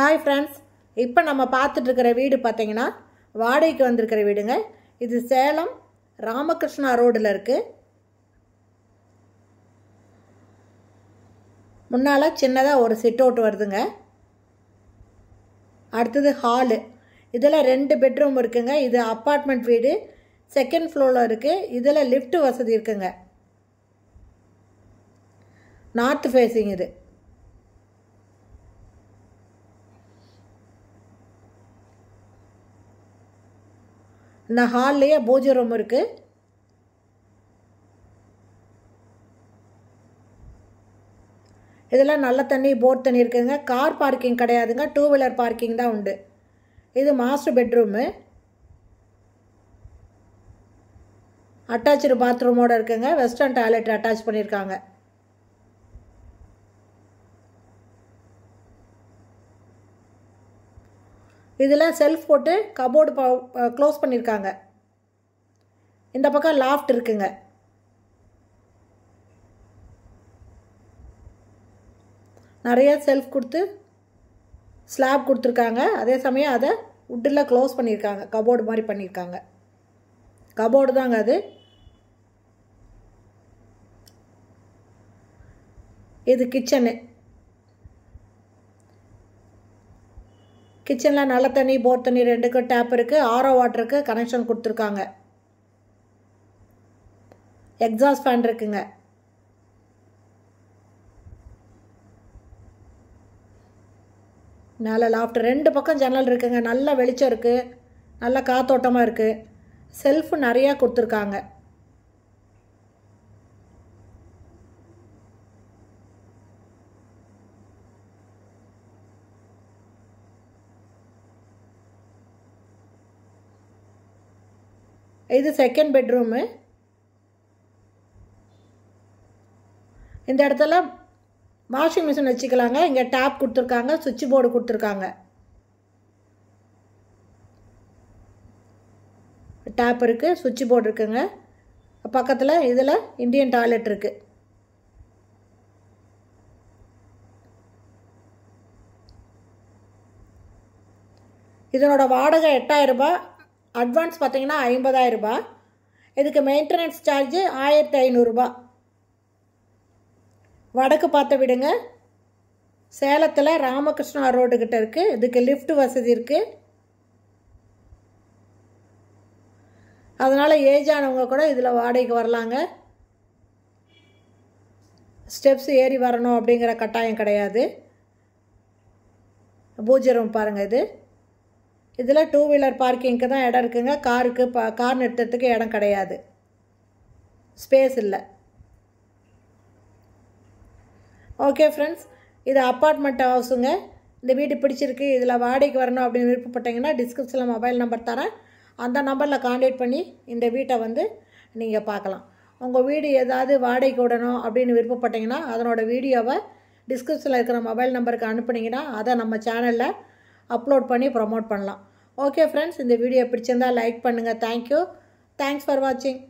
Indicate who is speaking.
Speaker 1: hi friends இப்போ நம்ம பார்த்துட்ருக்கிற வீடு பார்த்தீங்கன்னா வாடகைக்கு வந்திருக்கிற வீடுங்க இது சேலம் ராமகிருஷ்ணா ரோடில் இருக்குது முன்னால் சின்னதாக ஒரு சிட் அவுட் வருதுங்க அடுத்தது ஹாலு இதில் ரெண்டு பெட்ரூம் இருக்குங்க இது அப்பார்ட்மெண்ட் வீடு செகண்ட் ஃப்ளோரில் இருக்குது இதில் லிஃப்ட் வசதி இருக்குங்க நார்த் ஃபேஸிங் இது இந்த ஹால்லையே பூஜை ரூம் இருக்குது இதெல்லாம் நல்ல தண்ணி போர் தண்ணி இருக்குதுங்க கார் பார்க்கிங் கிடையாதுங்க டூ வீலர் பார்க்கிங் தான் உண்டு இது மாஸ்டர் பெட்ரூமு அட்டாச்சு பாத்ரூமோடு இருக்குங்க வெஸ்டர்ன் டாய்லெட் அட்டாச் பண்ணியிருக்காங்க இதில் செல்ஃப் போட்டு கபோர்டு க்ளோஸ் பண்ணியிருக்காங்க இந்த பக்கம் லாஃப்ட் இருக்குங்க நிறைய செல்ஃப் கொடுத்து ஸ்லாப் கொடுத்துருக்காங்க அதே சமயம் அதை உட்டில் க்ளோஸ் பண்ணியிருக்காங்க கபோர்டு மாதிரி பண்ணியிருக்காங்க கபோர்டு தாங்க அது இது கிச்சனு கிச்சனில் நல்ல தண்ணி போர் தண்ணி ரெண்டுக்கும் டேப் இருக்குது ஆரோ வாட்டருக்கு கனெக்ஷன் கொடுத்துருக்காங்க எக்ஸாஸ்ட் ஃபேன் இருக்குங்க மேலே லாஃப்ட் ரெண்டு பக்கம் ஜன்னல் இருக்குங்க நல்ல வெளிச்சம் இருக்குது நல்ல காத்தோட்டமாக இருக்குது செல்ஃப் நிறையா கொடுத்துருக்காங்க இது செகண்ட் பெட்ரூமு இந்த இடத்துல வாஷிங் மிஷின் வச்சுக்கலாங்க இங்கே டேப் கொடுத்துருக்காங்க சுவிட்ச் போர்டு கொடுத்துருக்காங்க டேப் இருக்குது சுவிட்ச் போர்டு இருக்குங்க பக்கத்தில் இதில் இந்தியன் டாய்லெட் இருக்குது இதனோட வாடகை எட்டாயிரரூபா அட்வான்ஸ் பார்த்தீங்கன்னா ஐம்பதாயிரரூபா இதுக்கு மெயின்டெனன்ஸ் சார்ஜு ஆயிரத்தி ஐநூறுரூபா வடக்கு பார்த்த விடுங்க சேலத்தில் ராமகிருஷ்ணா ரோடுக்கிட்ட இருக்குது இதுக்கு லிஃப்ட் வசதி இருக்குது அதனால் ஏஜ் ஆனவங்க கூட இதில் வாடகைக்கு வரலாங்க ஸ்டெப்ஸ் ஏறி வரணும் அப்படிங்கிற கட்டாயம் கிடையாது பூஜை ரூம் பாருங்கள் இது இதில் டூ வீலர் பார்க்கிங்க்கு தான் இடம் இருக்குங்க காருக்கு பா கார் நிறுத்தத்துக்கு இடம் கிடையாது ஸ்பேஸ் இல்லை ஓகே ஃப்ரெண்ட்ஸ் இது அப்பார்ட்மெண்ட் ஹவுஸுங்க இந்த வீடு பிடிச்சிருக்கு இதில் வாடகைக்கு வரணும் அப்படின்னு விருப்பப்பட்டீங்கன்னா டிஸ்கிரிப்ஷனில் மொபைல் நம்பர் தரேன் அந்த நம்பரில் காண்டாக்ட் பண்ணி இந்த வீட்டை வந்து நீங்கள் பார்க்கலாம் உங்கள் வீடு ஏதாவது வாடகைக்கு விடணும் அப்படின்னு விருப்பப்பட்டீங்கன்னா அதனோட வீடியோவை டிஸ்கிரிப்ஷனில் இருக்கிற மொபைல் நம்பருக்கு அனுப்புனீங்கன்னா அதை நம்ம சேனலில் அப்லோட் பண்ணி ப்ரமோட் பண்ணலாம் ஓகே ஃப்ரெண்ட்ஸ் இந்த வீடியோ பிடிச்சிருந்தால் லைக் பண்ணுங்கள் தேங்க்யூ தேங்க்ஸ் ஃபார் வாட்சிங்